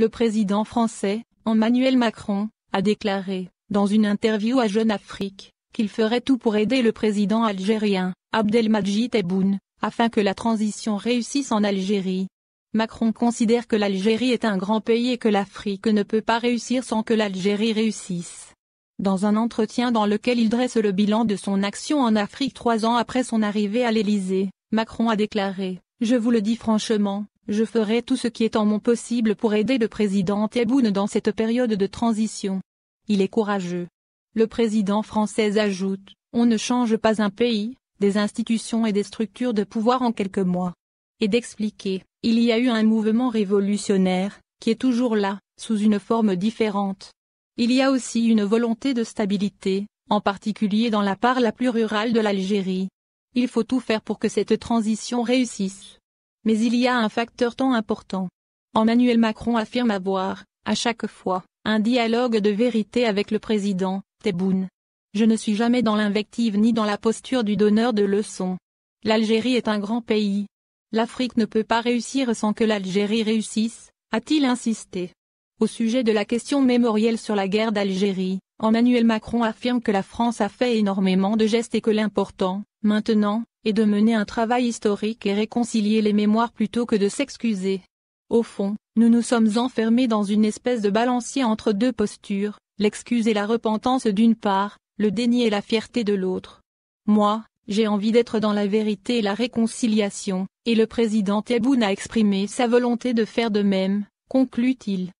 Le président français, Emmanuel Macron, a déclaré, dans une interview à Jeune Afrique, qu'il ferait tout pour aider le président algérien, Abdelmadjid Tebboune, afin que la transition réussisse en Algérie. Macron considère que l'Algérie est un grand pays et que l'Afrique ne peut pas réussir sans que l'Algérie réussisse. Dans un entretien dans lequel il dresse le bilan de son action en Afrique trois ans après son arrivée à l'Élysée, Macron a déclaré, Je vous le dis franchement, je ferai tout ce qui est en mon possible pour aider le président Tebboune dans cette période de transition. Il est courageux. Le président français ajoute, on ne change pas un pays, des institutions et des structures de pouvoir en quelques mois. Et d'expliquer, il y a eu un mouvement révolutionnaire, qui est toujours là, sous une forme différente. Il y a aussi une volonté de stabilité, en particulier dans la part la plus rurale de l'Algérie. Il faut tout faire pour que cette transition réussisse. Mais il y a un facteur tant important. Emmanuel Macron affirme avoir, à chaque fois, un dialogue de vérité avec le président, Tebboune. Je ne suis jamais dans l'invective ni dans la posture du donneur de leçons. L'Algérie est un grand pays. L'Afrique ne peut pas réussir sans que l'Algérie réussisse, a-t-il insisté. Au sujet de la question mémorielle sur la guerre d'Algérie, Emmanuel Macron affirme que la France a fait énormément de gestes et que l'important, maintenant, est de mener un travail historique et réconcilier les mémoires plutôt que de s'excuser. Au fond, nous nous sommes enfermés dans une espèce de balancier entre deux postures, l'excuse et la repentance d'une part, le déni et la fierté de l'autre. Moi, j'ai envie d'être dans la vérité et la réconciliation, et le président Tebboune a exprimé sa volonté de faire de même, conclut-il.